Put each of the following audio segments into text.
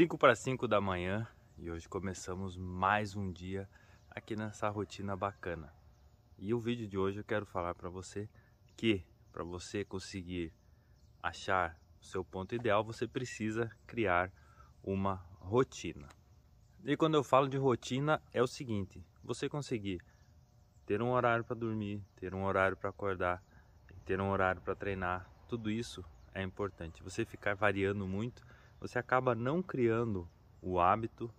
5 para 5 da manhã e hoje começamos mais um dia aqui nessa rotina bacana. E o vídeo de hoje eu quero falar para você que para você conseguir achar o seu ponto ideal, você precisa criar uma rotina. E quando eu falo de rotina, é o seguinte: você conseguir ter um horário para dormir, ter um horário para acordar, ter um horário para treinar, tudo isso é importante. Você ficar variando muito você acaba não criando o hábito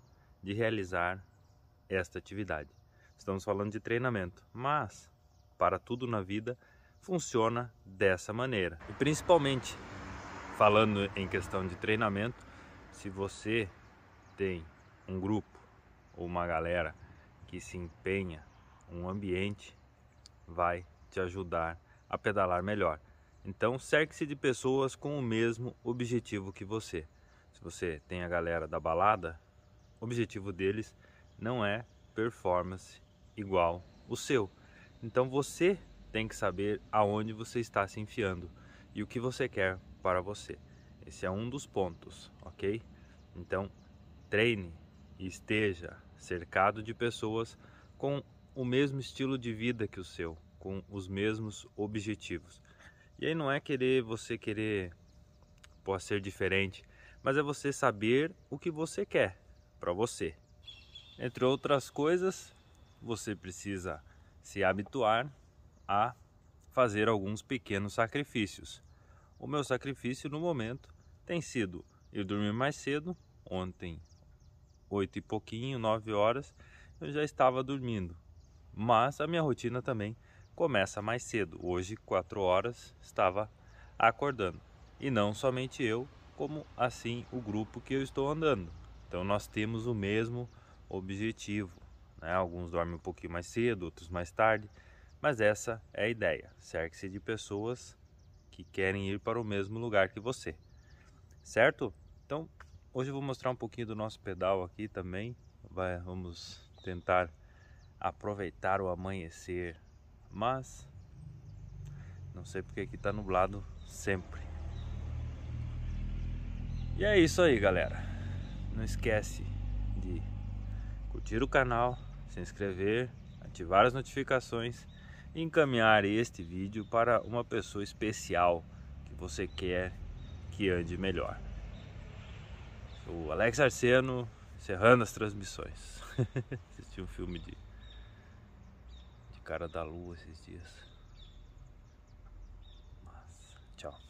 de realizar esta atividade. Estamos falando de treinamento, mas para tudo na vida funciona dessa maneira. E principalmente falando em questão de treinamento, se você tem um grupo ou uma galera que se empenha, um ambiente vai te ajudar a pedalar melhor. Então, cerque-se de pessoas com o mesmo objetivo que você se você tem a galera da balada, o objetivo deles não é performance igual o seu. Então você tem que saber aonde você está se enfiando e o que você quer para você. Esse é um dos pontos, ok? Então treine e esteja cercado de pessoas com o mesmo estilo de vida que o seu, com os mesmos objetivos. E aí não é querer você querer pode ser diferente, mas é você saber o que você quer para você. Entre outras coisas, você precisa se habituar a fazer alguns pequenos sacrifícios. O meu sacrifício no momento tem sido eu dormir mais cedo, ontem, oito e pouquinho, nove horas, eu já estava dormindo. Mas a minha rotina também começa mais cedo. Hoje, quatro horas, estava acordando. E não somente eu, como assim o grupo que eu estou andando. Então nós temos o mesmo objetivo. Né? Alguns dormem um pouquinho mais cedo, outros mais tarde, mas essa é a ideia. Cerque-se de pessoas que querem ir para o mesmo lugar que você, certo? Então hoje eu vou mostrar um pouquinho do nosso pedal aqui também. Vai, vamos tentar aproveitar o amanhecer, mas não sei porque aqui está nublado sempre. E é isso aí, galera. Não esquece de curtir o canal, se inscrever, ativar as notificações e encaminhar este vídeo para uma pessoa especial que você quer que ande melhor. Sou Alex Arseno encerrando as transmissões. Assisti um filme de, de Cara da Lua esses dias. Mas, tchau.